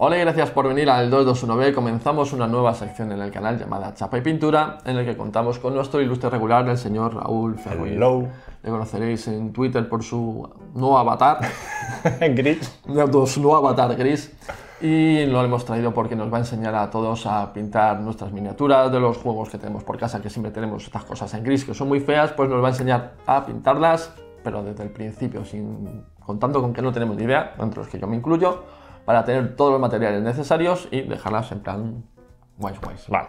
Hola y gracias por venir al 221B. Comenzamos una nueva sección en el canal llamada Chapa y Pintura, en el que contamos con nuestro ilustre regular, el señor Raúl Ferruín Hello. Le conoceréis en Twitter por su nuevo avatar. gris. No, su nuevo avatar gris. Y lo hemos traído porque nos va a enseñar a todos a pintar nuestras miniaturas de los juegos que tenemos por casa, que siempre tenemos estas cosas en gris que son muy feas, pues nos va a enseñar a pintarlas, pero desde el principio, sin contando con que no tenemos ni idea, entre los que yo me incluyo para tener todos los materiales necesarios y dejarlas en plan guays guays. Vale.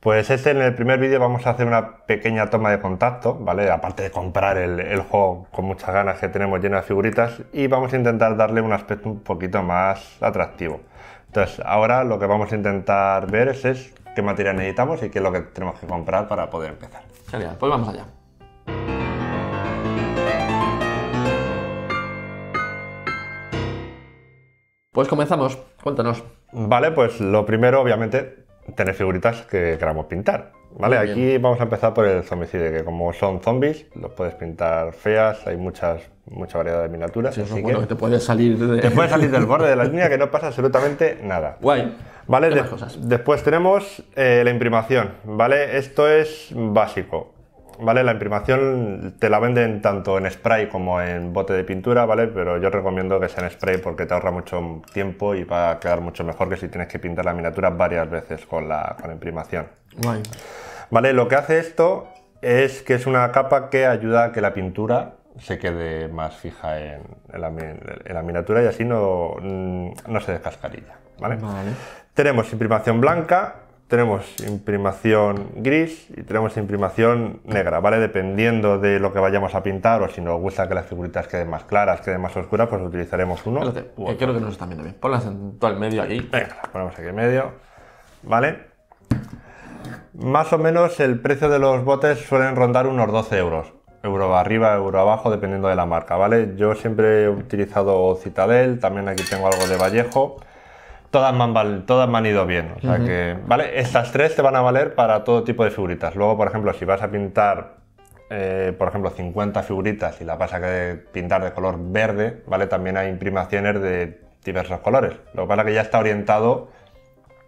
Pues este en el primer vídeo vamos a hacer una pequeña toma de contacto, ¿vale? Aparte de comprar el, juego con muchas ganas que tenemos lleno de figuritas y vamos a intentar darle un aspecto un poquito más atractivo. Entonces ahora lo que vamos a intentar ver es, qué material necesitamos y qué es lo que tenemos que comprar para poder empezar. Genial, pues vamos allá. Pues comenzamos, cuéntanos. Vale, pues lo primero, obviamente, tener figuritas que queramos pintar. Vale, aquí vamos a empezar por el zombicide, que como son zombies, los puedes pintar feas, hay muchas, mucha variedad de miniaturas. Sí, te puedes salir de... Te puedes salir del borde de la línea que no pasa absolutamente nada. Guay. Vale, después tenemos eh, la imprimación, ¿vale? Esto es básico. ¿vale? La imprimación te la venden tanto en spray como en bote de pintura, ¿vale? Pero yo recomiendo que sea en spray porque te ahorra mucho tiempo y va a quedar mucho mejor que si tienes que pintar la miniatura varias veces con la, imprimación. ¿Vale? Lo que hace esto es que es una capa que ayuda a que la pintura se quede más fija en, la, miniatura y así no, mm, no se descascarilla, Tenemos imprimación blanca, tenemos imprimación gris y tenemos imprimación negra, ¿vale? Dependiendo de lo que vayamos a pintar o si nos gusta que las figuritas queden más claras, queden más oscuras, pues utilizaremos uno. que creo que nos están viendo bien. Ponlas en todo el medio ahí. Venga, las ponemos aquí en medio, ¿vale? Más o menos el precio de los botes suelen rondar unos 12 euros. Euro arriba, euro abajo, dependiendo de la marca, ¿vale? Yo siempre he utilizado Citadel, también aquí tengo algo de Vallejo todas me han, todas han ido bien. que, ¿vale? Estas tres te van a valer para todo tipo de figuritas. Luego, por ejemplo, si vas a pintar, eh, por ejemplo, 50 figuritas y las vas a pintar de color verde, ¿vale? También hay imprimaciones de diversos colores. Lo que pasa es que ya está orientado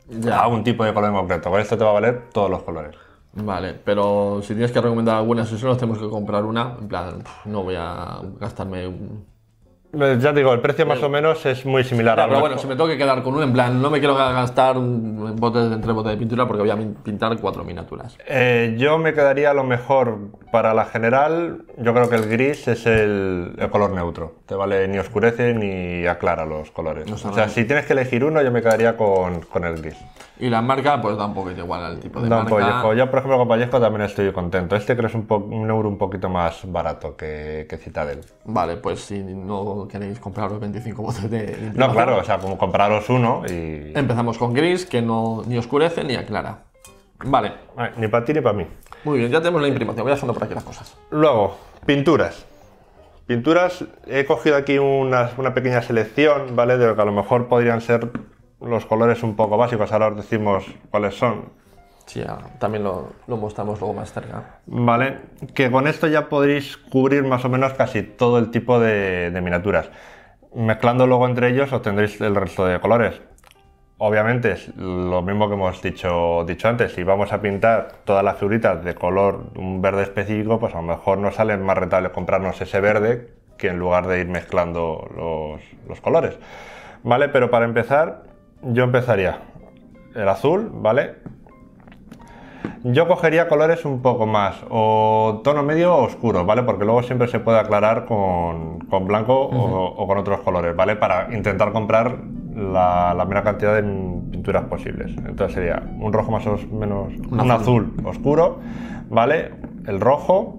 ya. a un tipo de color en concreto. Con esto te va a valer todos los colores. Vale, pero si tienes que recomendar alguna, si solo tenemos que comprar una, en plan, no voy a gastarme eh, ya te digo, el precio más o menos es muy similar a pero bueno, si me tengo que quedar con uno, en plan, no me quiero gastar un bote, entre botes de pintura porque voy a pintar cuatro miniaturas. Eh, yo me quedaría a lo mejor para la general, yo creo que el gris es el, color neutro. Te vale ni oscurece ni aclara los colores. o sea, si tienes que elegir uno, yo me quedaría con, con el gris. Y la marca, pues da un poquito igual al tipo de da Un Yo, por ejemplo, con Vallejo también estoy contento. Este creo es un, un euro un poquito más barato que, que, Citadel. Vale, pues si no queréis compraros 25 botes de. de no, claro, o sea, como compraros uno y. Empezamos con gris, que no ni oscurece ni aclara. Vale. ni para ti ni para mí. Muy bien, ya tenemos la imprimación. Voy haciendo por aquí las cosas. Luego, pinturas. Pinturas, he cogido aquí una, una pequeña selección, ¿vale? De lo que a lo mejor podrían ser los colores un poco básicos, ahora os decimos cuáles son. Sí, también lo, mostramos luego más cerca. Vale, que con esto ya podréis cubrir más o menos casi todo el tipo de, miniaturas. Mezclando luego entre ellos obtendréis el resto de colores. Obviamente es lo mismo que hemos dicho, dicho antes, si vamos a pintar todas las figuritas de color un verde específico, pues a lo mejor nos sale más rentable comprarnos ese verde que en lugar de ir mezclando los, los colores. Vale, pero para empezar, yo empezaría el azul, ¿vale? Yo cogería colores un poco más, o tono medio oscuro, ¿vale? Porque luego siempre se puede aclarar con, blanco o, con otros colores, ¿vale? Para intentar comprar la, menor cantidad de pinturas posibles. Entonces sería un rojo más o menos, un, azul. oscuro, ¿vale? El rojo,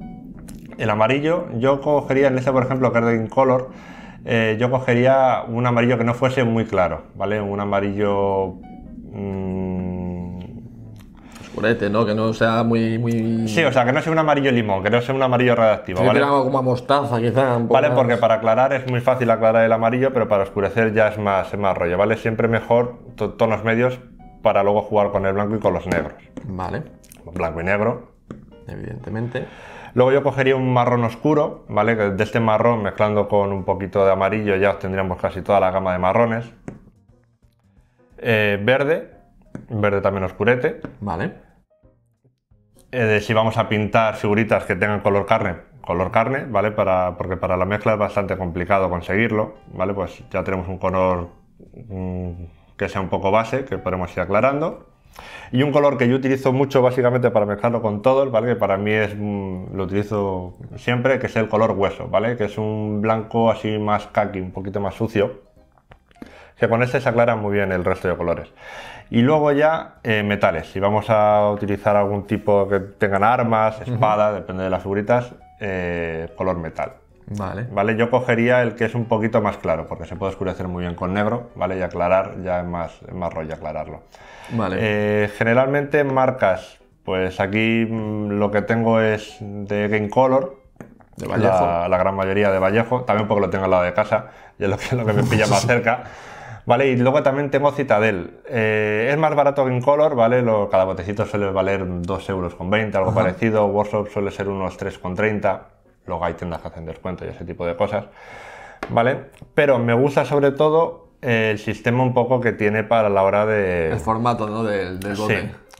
el amarillo. Yo cogería en este, por ejemplo, que Color. Eh, yo cogería un amarillo que no fuese muy claro, ¿vale? Un amarillo... Mm, Oscurete, ¿no? Que no sea muy, muy... Sí, o sea, que no sea un amarillo limón, que no sea un amarillo radiactivo, ¿vale? como mostaza, quizá. Vale, porque para aclarar es muy fácil aclarar el amarillo, pero para oscurecer ya es más, es más rollo, ¿vale? Siempre mejor tonos medios para luego jugar con el blanco y con los negros. Vale. Blanco y negro. Evidentemente. Luego yo cogería un marrón oscuro, ¿vale? De este marrón mezclando con un poquito de amarillo ya obtendríamos casi toda la gama de marrones. Eh, verde, verde también oscurete. Vale. Eh, si vamos a pintar figuritas que tengan color carne, color carne, ¿vale? Para, porque para la mezcla es bastante complicado conseguirlo, ¿vale? Pues ya tenemos un color mm, que sea un poco base, que podemos ir aclarando. Y un color que yo utilizo mucho básicamente para mezclarlo con todo, ¿vale? Que para mí es, mm, lo utilizo siempre, que es el color hueso, ¿vale? Que es un blanco así más khaki, un poquito más sucio. Que con este se aclara muy bien el resto de colores. Y luego ya eh, metales. Si vamos a utilizar algún tipo que tengan armas, espada, depende de las figuritas, eh, color metal. Vale. yo cogería el que es un poquito más claro, porque se puede oscurecer muy bien con negro, ¿vale? Y aclarar ya es más, más rollo aclararlo. Vale. Eh, generalmente marcas, pues aquí mm, lo que tengo es de Game Color, de Vallejo. La, gran mayoría de Vallejo, también porque lo tengo al lado de casa, y es lo que, me pilla más cerca. Vale, y luego también tengo Citadel. Eh, es más barato que en Color, ¿vale? Lo, cada botecito suele valer 2,20 euros, algo parecido. Workshop suele ser unos 3,30 luego hay tiendas que hacen descuento y ese tipo de cosas, ¿vale? Pero me gusta sobre todo el sistema un poco que tiene para la hora de... El formato, ¿no? Del, del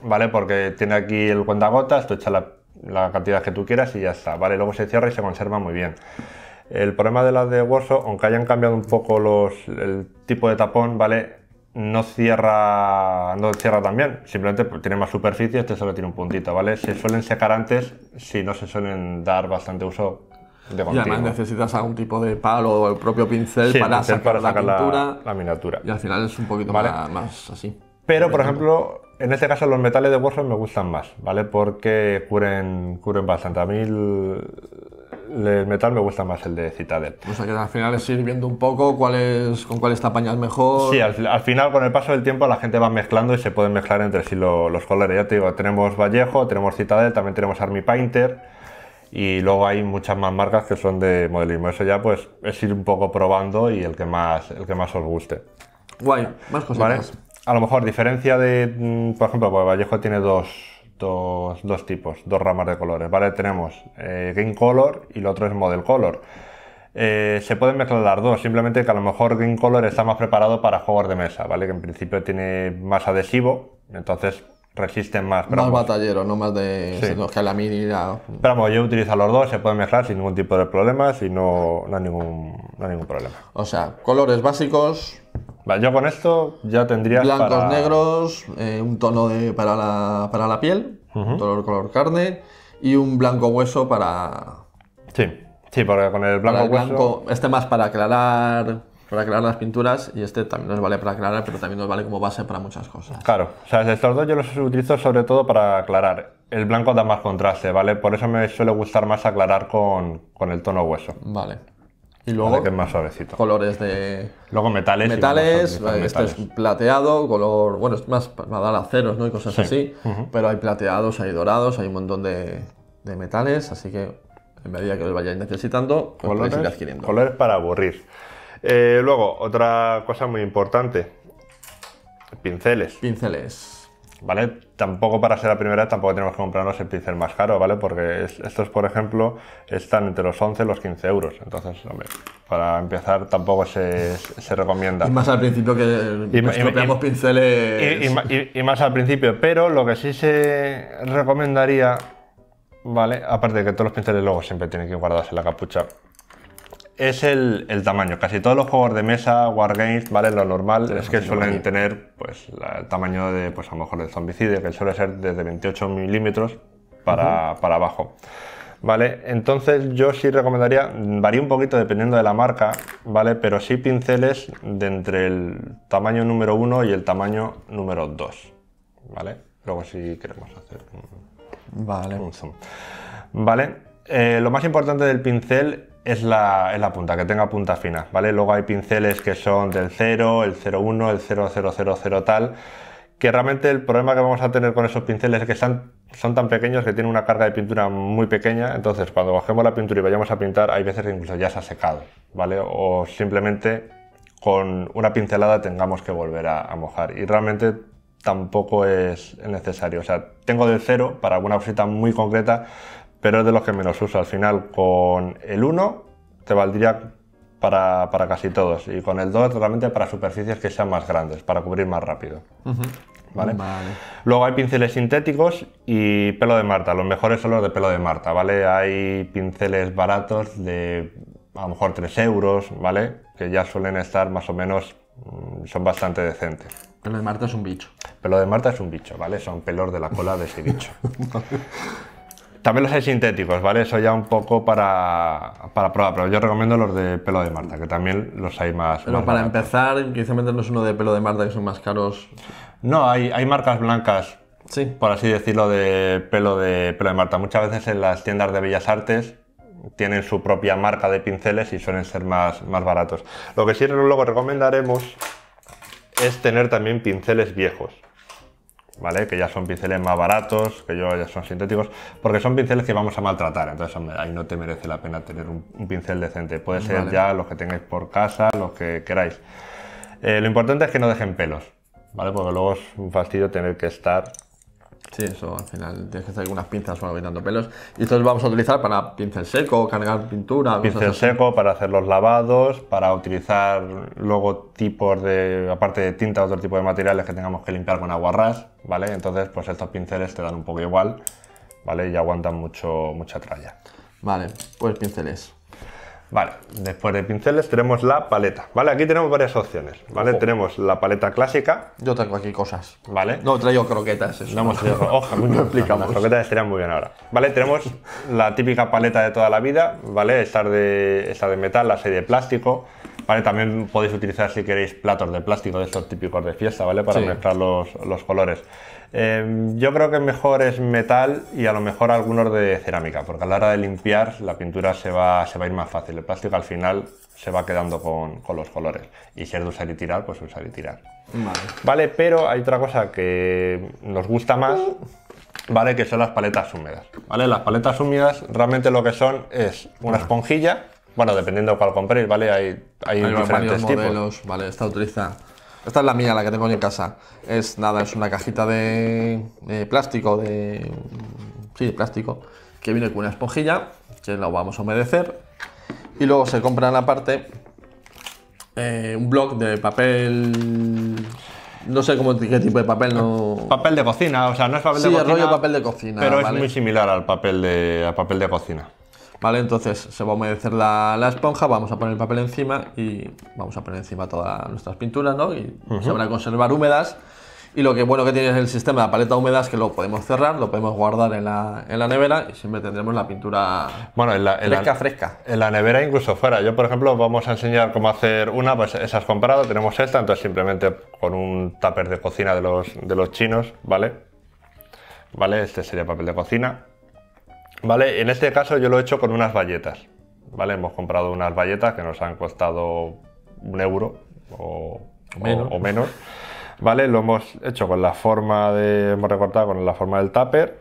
¿vale? Porque tiene aquí el cuentagotas, tú echas la, cantidad que tú quieras y ya está, ¿vale? Luego se cierra y se conserva muy bien. El problema de las de hueso, aunque hayan cambiado un poco los, el tipo de tapón, ¿vale? no cierra, no cierra tan bien, simplemente pues, tiene más superficie, este solo tiene un puntito, ¿vale? Se suelen secar antes si no se suelen dar bastante uso de continuo. Y además necesitas algún tipo de palo o el propio pincel, para, hacer sacar la, pintura, la, miniatura. Y al final es un poquito más, así. Pero, por ejemplo, en este caso los metales de Warzone me gustan más, ¿vale? Porque cubren, cubren bastante. A mí el metal me gusta más el de Citadel. O sea que al final es ir viendo un poco cuál es, con cuál está pañal mejor. Sí, al, final con el paso del tiempo la gente va mezclando y se pueden mezclar entre sí los, colores. Ya te digo, tenemos Vallejo, tenemos Citadel, también tenemos Army Painter y luego hay muchas más marcas que son de modelismo. Eso ya pues es ir un poco probando y el que más, el que más os guste. Guay, más cosas. A lo mejor diferencia de, mm, por ejemplo, pues Vallejo tiene dos, dos, dos tipos, dos ramas de colores, ¿vale? Tenemos eh, Game Color y el otro es Model Color. Eh, se pueden mezclar las dos, simplemente que a lo mejor Game Color está más preparado para juegos de mesa, ¿vale? Que en principio tiene más adhesivo, entonces resisten más. Pero más batallero, no más de los que la mini. Pero vamos, yo utilizo los dos, se pueden mezclar sin ningún tipo de problemas y no, ningún, no hay ningún problema. O sea, colores básicos, Vale, yo con esto ya tendría. Blancos, negros, eh, un tono de, para, la, para la piel, un color carne y un blanco hueso para. Sí, sí, porque con el blanco, hueso. este más para aclarar para aclarar las pinturas y este también nos vale para aclarar, pero también nos vale como base para muchas cosas. Claro, o sea, estos dos yo los utilizo sobre todo para aclarar. El blanco da más contraste, ¿vale? Por eso me suele gustar más aclarar con el tono hueso. Vale. Y luego. Colores de. Luego metales. Metales, este es plateado, color. Bueno, es más para aceros, ¿no? Y cosas así. Pero hay plateados, hay dorados, hay un montón de, metales, así que en medida que los vayáis necesitando, pues colores, ir adquiriendo. Colores para aburrir. Eh, luego, otra cosa muy importante: pinceles. Pinceles. ¿vale? Tampoco para ser la primera tampoco tenemos que comprarnos el pincel más caro, ¿vale? Porque estos, por ejemplo, están entre los 11 y los 15 euros. Entonces, hombre, para empezar tampoco se, recomienda. Y más al principio que y, pinceles... Y, más al principio, pero lo que sí se recomendaría, ¿vale? Aparte de que todos los pinceles luego siempre tienen que guardarse en la capucha es el, tamaño. Casi todos los juegos de mesa, Wargames, ¿vale? Lo normal es que suelen tener pues, el tamaño de, pues a lo mejor, del zombicide, que suele ser desde 28 milímetros para, abajo. ¿Vale? Entonces yo sí recomendaría, varía un poquito dependiendo de la marca, ¿vale? Pero sí pinceles de entre el tamaño número 1 y el tamaño número 2, ¿vale? Luego si queremos hacer un, zoom. ¿Vale? Eh, lo más importante del pincel es la, punta, que tenga punta fina, ¿vale? Luego hay pinceles que son del 0, el 01, el 0000 tal, que realmente el problema que vamos a tener con esos pinceles es que están, son tan pequeños que tienen una carga de pintura muy pequeña, entonces cuando bajemos la pintura y vayamos a pintar, hay veces que incluso ya se ha secado, ¿vale? O simplemente con una pincelada tengamos que volver a, mojar y realmente tampoco es necesario. O sea, tengo del cero para alguna cosita muy concreta, pero es de los que menos uso. Al final, con el 1 te valdría para, casi todos y con el 2 totalmente para superficies que sean más grandes, para cubrir más rápido. Luego hay pinceles sintéticos y pelo de Marta. Los mejores son los de pelo de Marta, ¿vale? Hay pinceles baratos de a lo mejor 3 euros, ¿vale? Que ya suelen estar más o menos, mm, son bastante decentes. Pelo de Marta es un bicho. Pelo de Marta es un bicho, ¿vale? Son pelos de la cola de ese bicho. También los hay sintéticos, ¿vale? Eso ya un poco para, para probar, pero yo recomiendo los de pelo de Marta, que también los hay más. Pero para empezar, empezar, no es uno de pelo de Marta que son más caros. No, hay, hay marcas blancas, sí. por así decirlo, de pelo, de pelo de Marta. Muchas veces en las tiendas de bellas artes tienen su propia marca de pinceles y suelen ser más, más baratos. Lo que sí luego recomendaremos es tener también pinceles viejos. ¿vale? Que ya son pinceles más baratos, que yo ya son sintéticos, porque son pinceles que vamos a maltratar, entonces ahí no te merece la pena tener un, pincel decente. Puede ser ya los que tengáis por casa, los que queráis. Eh, lo importante es que no dejen pelos, ¿vale? Porque luego es un fastidio tener que estar Sí, eso al final tienes que hacer algunas pinzas para quitando pelos. Y entonces vamos a utilizar para pincel seco, cargar pintura. Pincel seco para hacer los lavados, para utilizar luego tipos de, aparte de tinta, otro tipo de materiales que tengamos que limpiar con aguarrás, ¿vale? Entonces, pues estos pinceles te dan un poco igual, ¿vale? Y aguantan mucho, mucha tralla. Vale, pues pinceles. Vale, después de pinceles tenemos la paleta, ¿vale? Aquí tenemos varias opciones, ¿vale? Tenemos la paleta clásica. Yo traigo aquí cosas. ¿Vale? No, traigo croquetas. No hemos traído no explicamos. Las croquetas estarían muy bien ahora. ¿Vale? Tenemos la típica paleta de toda la vida, ¿vale? Esta de, esta de metal, la serie de plástico. Vale, también podéis utilizar si queréis platos de plástico de estos típicos de fiesta, ¿vale? Para mezclar los, los colores. Em, yo creo que mejor es metal y a lo mejor algunos de cerámica, porque a la hora de limpiar la pintura se va, se va a ir más fácil. El plástico al final se va quedando con, con los colores. Y si es de usar y tirar, pues usar y tirar. Vale. vale, pero hay otra cosa que nos gusta más, ¿vale? Que son las paletas húmedas. ¿Vale? Las paletas húmedas realmente lo que son es una esponjilla. Bueno, dependiendo cuál compréis, ¿vale? Hay, hay, diferentes modelos, ¿vale? Esta utiliza esta es la mía, la que tengo en casa. Es nada, es una cajita de, plástico, de. Sí, plástico, que viene con una esponjilla, que la vamos a humedecer. Y luego se compra en la parte eh, un bloc de papel. No sé cómo, qué tipo de papel no. Papel de cocina, o sea, no es papel de cocina. Sí, rollo papel de cocina. Pero es muy similar al papel de, al papel de cocina. ¿vale? Entonces se va a humedecer la, esponja, vamos a poner el papel encima y vamos a poner encima todas nuestras pinturas, ¿no? Y se van a conservar húmedas. Y lo que bueno que tiene es el sistema de paleta húmeda es que lo podemos cerrar, lo podemos guardar en la, en la nevera y siempre tendremos la pintura en la, fresca, fresca. En la nevera incluso fuera. Yo, por ejemplo, vamos a enseñar cómo hacer una, pues esas has comprado, tenemos esta, entonces simplemente con un tupper de cocina de los, de los chinos, ¿vale? ¿Vale? Este sería papel de cocina. ¿Vale? En este caso yo lo he hecho con unas galletas ¿Vale? Hemos comprado unas bayetas que nos han costado un euro o, menos. ¿Vale? Lo hemos hecho con la forma de. Hemos recortado con la forma del tupper.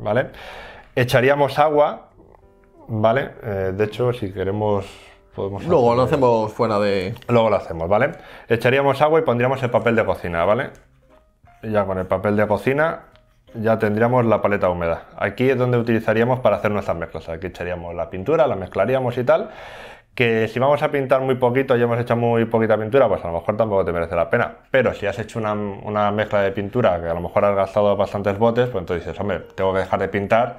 ¿Vale? Echaríamos agua. ¿Vale? Eh, de hecho, si queremos Podemos Luego lo hacemos fuera de. Luego lo hacemos, ¿vale? Echaríamos agua y pondríamos el papel de cocina, ¿vale? ya con el papel de cocina ya tendríamos la paleta húmeda. Aquí es donde utilizaríamos para hacer nuestras mezclas. Aquí echaríamos la pintura, la mezclaríamos y tal. Que si vamos a pintar muy poquito y hemos hecho muy poquita pintura, pues a lo mejor tampoco te merece la pena. Pero si has hecho una, mezcla de pintura que a lo mejor has gastado bastantes botes, pues entonces dices, hombre, tengo que dejar de pintar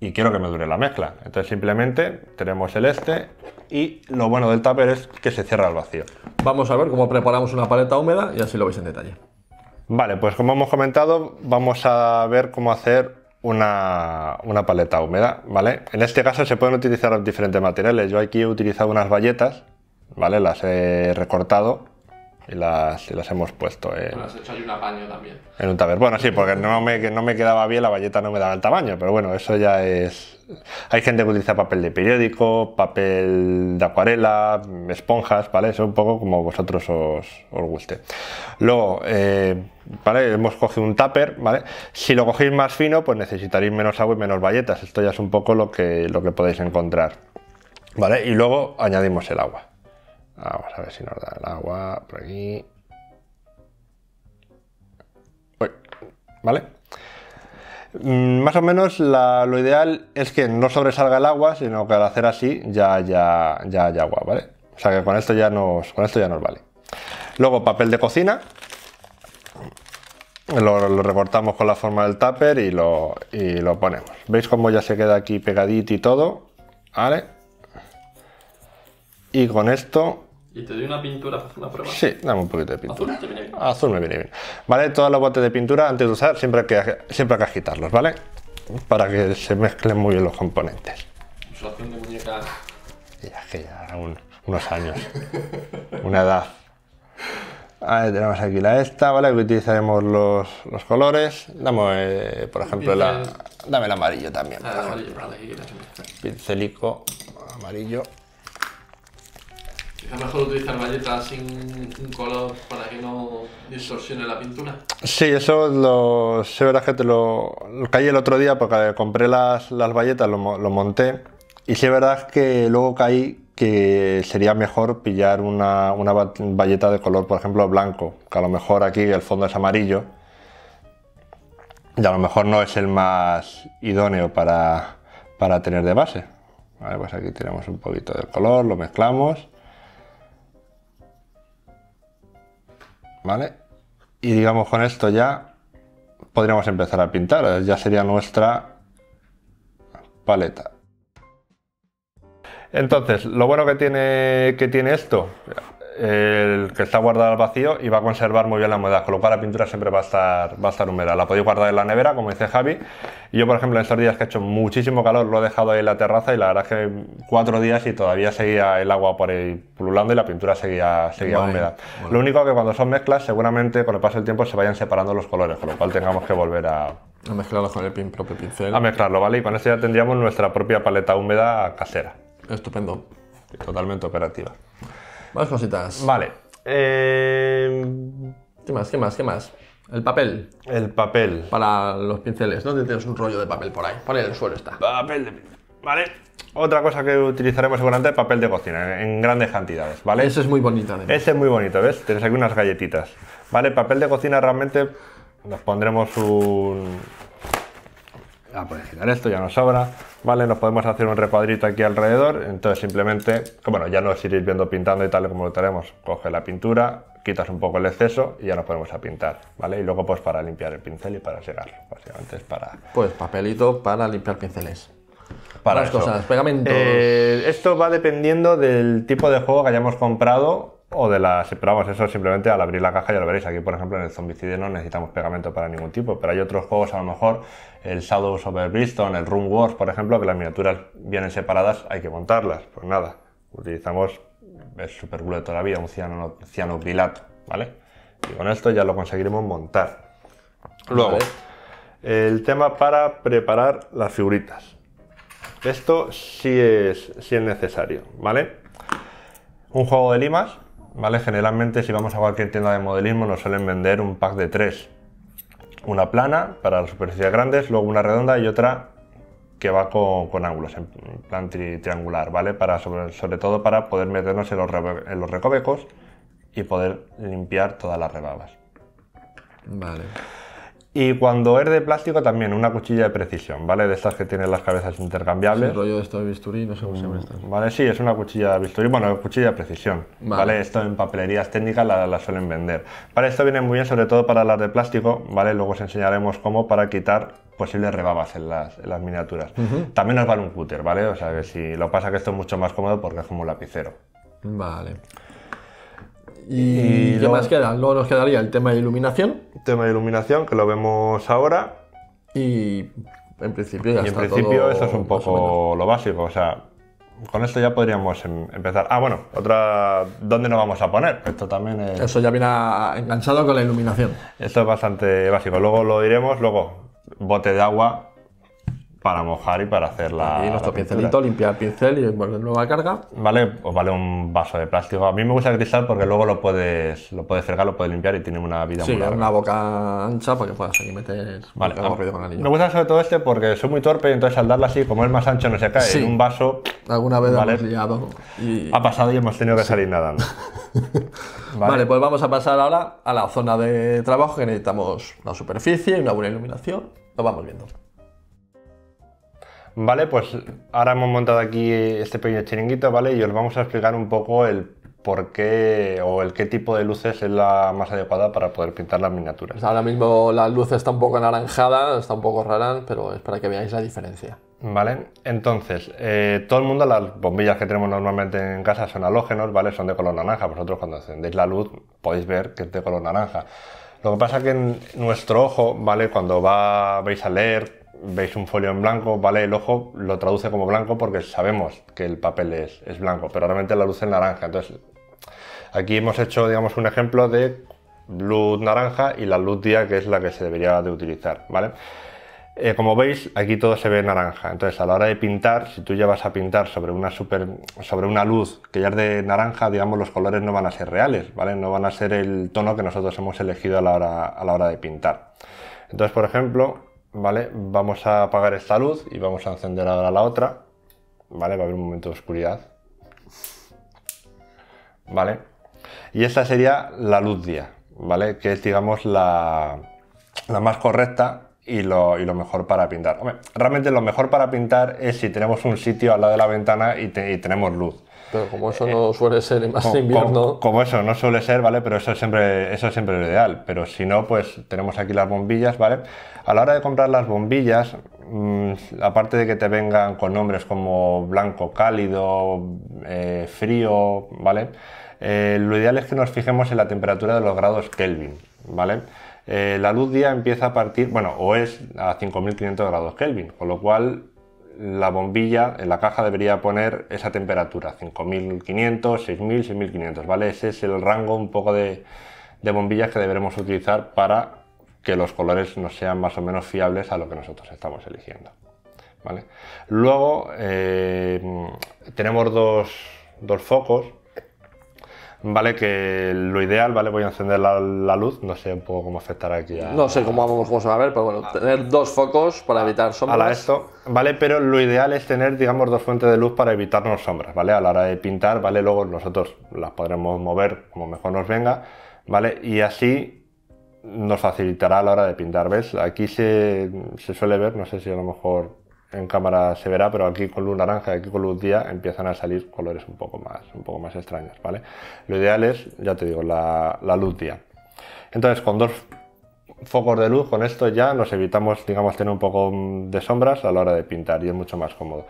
y quiero que me dure la mezcla. Entonces simplemente tenemos el este y lo bueno del tupper es que se cierra al vacío. Vamos a ver cómo preparamos una paleta húmeda y así lo veis en detalle. Vale, pues como hemos comentado, vamos a ver cómo hacer una, paleta húmeda, ¿vale? En este caso se pueden utilizar diferentes materiales. Yo aquí he utilizado unas bayetas, ¿vale? Las he recortado y las, hemos puesto. un también. En un taber. Bueno, sí, porque no me, que no me quedaba bien, la valleta no me daba el tamaño, pero bueno, eso ya es. Hay gente que utiliza papel de periódico, papel de acuarela, esponjas, ¿vale? Eso un poco como vosotros os, guste. Luego, eh, ¿vale? Hemos cogido un tupper, ¿vale? Si lo cogéis más fino, pues necesitaréis menos agua y menos valletas. Esto ya es un poco lo que, lo que podéis encontrar, ¿vale? Y luego añadimos el agua. Ah, vamos a ver si nos da el agua por aquí. ¿Vale? Mm, más o menos lo ideal es que no sobresalga el agua, sino que al hacer así ya, ya, agua, ¿vale? O sea que con esto ya nos, con esto ya nos vale. Luego papel de cocina. Lo, lo, recortamos con la forma del tupper y lo, y lo ponemos. ¿Veis cómo ya se queda aquí pegadito y todo? ¿Vale? Y con esto ¿Y te doy una pintura para una prueba? Sí, dame un poquito de pintura. Azul, te viene bien. Azul me viene bien. ¿Vale? Todos los botes de pintura antes de usar siempre hay que, siempre hay que agitarlos, ¿vale? Para que se mezclen muy bien los componentes. Usulación de muñecas. Ya es que ya unos años. una edad. ver, tenemos aquí la esta, ¿vale? Que utilizaremos los, los colores. Damos, eh, por ejemplo, la, dame el amarillo también. Ah, Pincelico amarillo. ¿Es mejor utilizar valletas sin color para que no distorsione la pintura? Sí, eso lo sé, que te lo, caí el otro día porque compré las, las valletas, lo, monté. Y sí, verdad que luego caí que sería mejor pillar una, una valleta de color, por ejemplo, blanco, que a lo mejor aquí el fondo es amarillo. Y a lo mejor no es el más idóneo para, para tener de base. pues aquí tenemos un poquito de color, lo mezclamos. ¿vale? Y digamos con esto ya podríamos empezar a pintar, ¿eh? ya sería nuestra paleta. Entonces, lo bueno que tiene, que tiene esto, el que está guardado al vacío y va a conservar muy bien la humedad, con lo cual la pintura siempre va a estar, va estar húmeda. La podéis guardar en la nevera, como dice Javi. yo, por ejemplo, en estos días que ha hecho muchísimo calor, lo he dejado ahí en la terraza y la verdad es que cuatro días y todavía seguía el agua por ahí pululando y la pintura seguía, seguía húmeda. Lo único que cuando son mezclas, seguramente con el paso del tiempo se vayan separando los colores, con lo cual tengamos que volver a, a mezclarlo con el pin, propio pincel. A mezclarlo, ¿vale? Y con eso ya tendríamos nuestra propia paleta húmeda casera. Estupendo. Totalmente operativa. Más cositas. Vale. Eh, ¿Qué más? ¿Qué más? ¿Qué más? El papel. El papel. Para los pinceles. ¿Dónde tienes un rollo de papel por ahí? Por ahí el suelo está. Papel de Vale. Otra cosa que utilizaremos seguramente es papel de cocina, en grandes cantidades, ¿vale? Ese es muy bonito. Además. Ese es muy bonito, ¿ves? Tienes aquí unas galletitas. Vale, papel de cocina realmente nos pondremos un, ah, pues, esto, ya nos sobra, ¿vale? Nos podemos hacer un recuadrito aquí alrededor, entonces simplemente, bueno, ya nos iréis viendo pintando y tal como lo tenemos, coge la pintura, quitas un poco el exceso y ya nos ponemos a pintar, ¿vale? Y luego pues para limpiar el pincel y para llegar básicamente es para... Pues papelito para limpiar pinceles para las cosas, pegamentos. Eh, esto va dependiendo del tipo de juego que hayamos comprado o de las. Pero eso simplemente al abrir la caja ya lo veréis. Aquí, por ejemplo, en el zombicide no necesitamos pegamento para ningún tipo, pero hay otros juegos, a lo mejor el Shadows over Bristol, el Room Wars, por ejemplo, que las miniaturas vienen separadas, hay que montarlas. Pues nada, utilizamos el superglue todavía, un ciano, ¿vale? Y con esto ya lo conseguiremos montar. Luego, el tema para preparar las figuritas. Esto sí es, sí es necesario, ¿vale? Un juego de limas, ¿vale? Generalmente si vamos a cualquier tienda de modelismo nos suelen vender un pack de tres. Una plana para las superficies grandes, luego una redonda y otra que va con, ángulos, en plan triangular, ¿vale? Para sobre, sobre, todo para poder meternos en los, en los recovecos y poder limpiar todas las rebabas. Vale. Y cuando es de plástico también, una cuchilla de precisión, ¿vale? De estas que tienen las cabezas intercambiables. El rollo de esto de bisturí, no sé cómo se llama mm, Vale, sí, es una cuchilla de bisturí, bueno, cuchilla de precisión, ¿vale? Esto en papelerías técnicas la, suelen vender. Vale, esto viene muy bien sobre todo para las de plástico, ¿vale? Luego os enseñaremos cómo para quitar posibles rebabas en las, miniaturas. También nos vale un cúter, ¿vale? O sea que si lo pasa que esto es mucho más cómodo porque es como un lapicero. Vale. Y, eh, qué más queda? Luego nos quedaría el tema de iluminación. El tema de iluminación, que lo vemos ahora. Y en principio ya y en principio eso es un poco lo básico. O sea, con esto ya podríamos em, empezar. Ah, bueno, otra. ¿Dónde nos vamos a poner? Esto también es. Eso ya viene enganchado con la iluminación. Esto es bastante básico. Luego lo iremos, luego bote de agua, para mojar y para hacer la. Y nuestro pincelito, limpiar pincel y volver nueva carga. Vale, o vale un vaso de plástico. A mí me gusta el cristal porque luego lo puedes, lo puedes lo puedes limpiar y tiene una vida sí, muy larga. una boca ancha para que puedas aquí meter. Vale, con Me gusta sobre todo este porque soy muy torpe y entonces al darle así, como es más ancho, no se cae. En un vaso. Alguna vez vale, liado. Y... Ha pasado y hemos tenido que salir nadando. vale. pues vamos a pasar ahora a la zona de trabajo que necesitamos una superficie, y una buena iluminación. Lo vamos viendo. Vale, pues ahora hemos montado aquí este pequeño chiringuito, ¿vale? Y os vamos a explicar un poco el por qué o el qué tipo de luces es la más adecuada para poder pintar las miniaturas. Ahora mismo la luz está un poco anaranjada, está un poco rara, pero es para que veáis la diferencia. Vale, entonces, eh, todo el mundo, las bombillas que tenemos normalmente en casa son halógenos, ¿vale? Son de color naranja. Vosotros cuando encendéis la luz podéis ver que es de color naranja. Lo que pasa que en nuestro ojo, ¿vale? Cuando va, vais a leer, veis un folio en blanco, ¿vale? El ojo lo traduce como blanco porque sabemos que el papel es, blanco, pero realmente la luz es naranja. Entonces, aquí hemos hecho, digamos, un ejemplo de luz naranja y la luz día, que es la que se debería de utilizar, ¿vale? Eh, como veis, aquí todo se ve naranja. Entonces, a la hora de pintar, si tú llevas a pintar sobre una, super, sobre una luz que ya es de naranja, digamos, los colores no van a ser reales, ¿vale? No van a ser el tono que nosotros hemos elegido a la hora, a la hora de pintar. Entonces, por ejemplo, ¿vale? Vamos a apagar esta luz y vamos a encender ahora la otra, ¿vale? Va a haber un momento de oscuridad, ¿vale? Y esta sería la luz día, ¿vale? Que es, digamos, la, la más correcta y lo, mejor para pintar. realmente lo mejor para pintar es si tenemos un sitio al lado de la ventana y, tenemos luz. Pero como eso eh, no suele ser más de invierno. Como, eso no suele ser, ¿vale? Pero eso es siempre, eso es siempre lo ideal. Pero si no, pues tenemos aquí las bombillas, ¿vale? A la hora de comprar las bombillas, mm, aparte de que te vengan con nombres como blanco cálido, eh, frío, ¿vale? Eh, lo ideal es que nos fijemos en la temperatura de los grados Kelvin, ¿vale? Eh, la luz día empieza a partir, bueno, o es a 5500 grados Kelvin, con lo cual la bombilla en la caja debería poner esa temperatura, 5500, 6000, 6500, ¿vale? Ese es el rango un poco de, bombillas que deberemos utilizar para que los colores nos sean más o menos fiables a lo que nosotros estamos eligiendo. ¿vale? Luego eh, tenemos dos focos ¿vale? Que lo ideal, ¿vale? Voy a encender la, luz, no sé un poco cómo afectará aquí a... No sé cómo, vamos, cómo se va a ver, pero bueno, tener dos focos para evitar sombras. A esto, ¿vale? Pero lo ideal es tener, digamos, dos fuentes de luz para evitarnos sombras, ¿vale? A la hora de pintar, ¿vale? Luego nosotros las podremos mover como mejor nos venga, ¿vale? Y así nos facilitará a la hora de pintar, ¿ves? Aquí se, se suele ver, no sé si a lo mejor en cámara se verá, pero aquí con luz naranja y aquí con luz día empiezan a salir colores un poco más, un poco más extraños, ¿vale? Lo ideal es, ya te digo, la, luz día. Entonces, con dos focos de luz, con esto ya nos evitamos, digamos, tener un poco de sombras a la hora de pintar y es mucho más cómodo.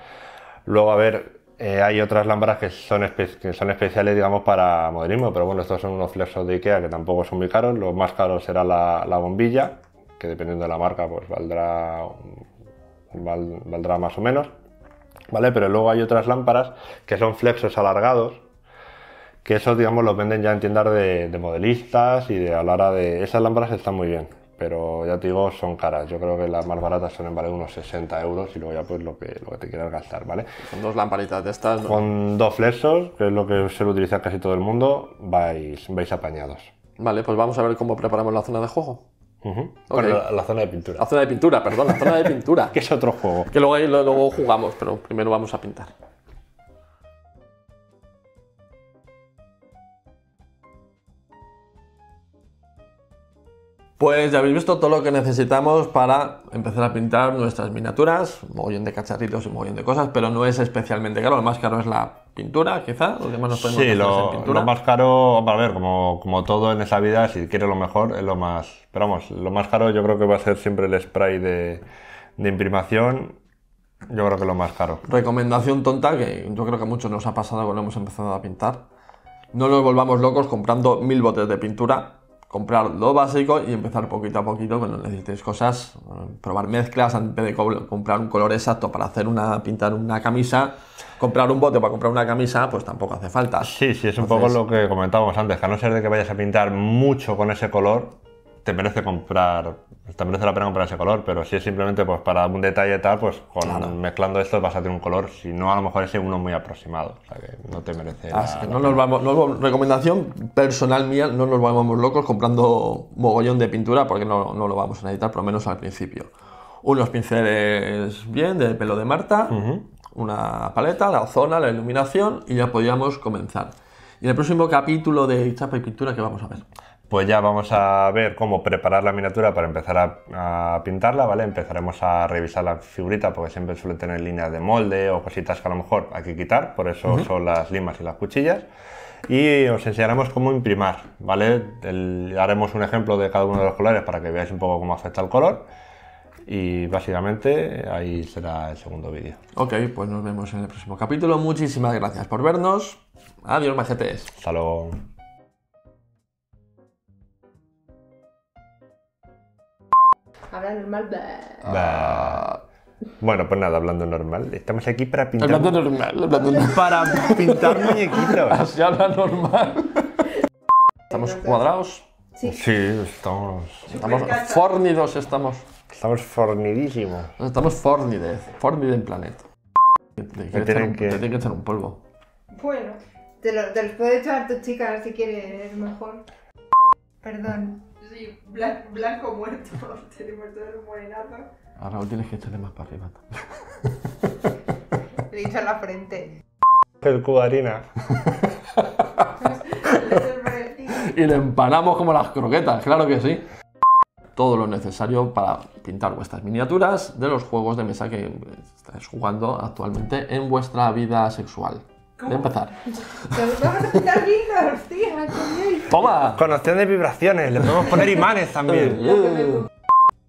Luego, a ver, eh, hay otras lámparas que son, que son especiales, digamos, para modernismo, pero bueno, estos son unos flexos de Ikea que tampoco son muy caros. Lo más caro será la, la bombilla, que dependiendo de la marca, pues valdrá valdrá más o menos, ¿vale? Pero luego hay otras lámparas que son flexos alargados, que esos, digamos, los venden ya en tiendas de, modelistas y de a de... Esas lámparas están muy bien, pero ya te digo, son caras. Yo creo que las más baratas son en valer unos 60 euros y luego ya pues lo que, lo que te quieras gastar, ¿vale? Con dos lamparitas de estas. Con dos flexos, que es lo que suele utiliza casi todo el mundo, vais, vais apañados. Vale, pues vamos a ver cómo preparamos la zona de juego la, zona de pintura. La zona de pintura, perdón, la zona de pintura. que es otro juego. Que luego, luego jugamos, pero primero vamos a pintar. Pues ya habéis visto todo lo que necesitamos para empezar a pintar nuestras miniaturas, un mogollón de cacharritos y un mogollón de cosas, pero no es especialmente caro, lo más caro es la pintura, quizás? lo que más nos sí, pintura. lo más caro, a ver, como, como, todo en esa vida, si quieres lo mejor, es lo más... Pero vamos, lo más caro yo creo que va a ser siempre el spray de, de imprimación, yo creo que lo más caro. Recomendación tonta, que yo creo que a muchos nos ha pasado cuando hemos empezado a pintar. No nos volvamos locos comprando mil botes de pintura, comprar lo básico y empezar poquito a poquito cuando necesitéis cosas, probar mezclas antes de comprar un color exacto para hacer una, pintar una camisa, comprar un bote para comprar una camisa, pues tampoco hace falta. Sí, sí, es un poco lo que comentábamos antes, que a no ser de que vayas a pintar mucho con ese color, te merece comprar, te merece la pena comprar ese color, pero si es simplemente pues para un detalle tal, pues con, mezclando esto vas a tener un color, si no a lo mejor ese uno muy aproximado, no te merece. Ah, la, no nos vamos, recomendación personal mía, no nos vamos locos comprando mogollón de pintura porque no, lo vamos a necesitar, por lo menos al principio. Unos pinceles bien de pelo de Marta, una paleta, la zona, la iluminación y ya podríamos comenzar. Y el próximo capítulo de chapa y pintura que vamos a ver pues ya vamos a ver cómo preparar la miniatura para empezar a, pintarla, ¿vale? Empezaremos a revisar la figurita porque siempre suele tener líneas de molde o cositas que a lo mejor hay que quitar, por eso son las limas y las cuchillas. Y os enseñaremos cómo imprimar, ¿vale? haremos un ejemplo de cada uno de los colores para que veáis un poco cómo afecta el color. Y básicamente ahí será el segundo vídeo. Ok, pues nos vemos en el próximo capítulo. Muchísimas gracias por vernos. Adiós, machetes. Hasta luego. Habla normal. Ah. Bueno, pues nada, hablando normal. Estamos aquí para pintar. Hablando normal, hablando normal. Para pintar muñequitos. Así habla normal. ¿Estamos cuadrados? Sí. Sí, estamos. Estamos fornidos, estamos. Estamos fornidísimos. Estamos fornides. Fornide en planeta. Te, que... que echar un polvo. Bueno, te, lo, los echar a tus chicas si quieres, mejor. Perdón. Sí, blanco, muerto, te muerto de ahora tienes que echarle más para arriba. Le he la frente. El y le empanamos como las croquetas, claro que sí. Todo lo necesario para pintar vuestras miniaturas de los juegos de mesa que estáis jugando actualmente en vuestra vida sexual. Vamos a empezar. Vamos a con guindas, Toma. Con opción de vibraciones, le podemos poner imanes también.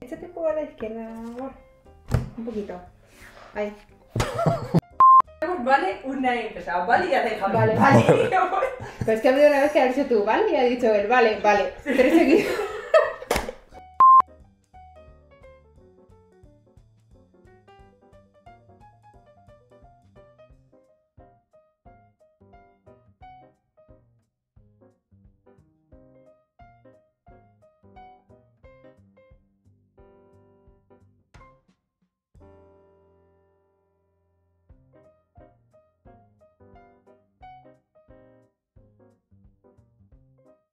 Échate un poco a la izquierda, amor. Un poquito. Ahí. Vale, una he empezado, vale, ya deja. Vale, vale. Pero es que ha habido una vez que ha dicho tú, vale, y ha dicho él, vale, vale. Tres seguidos.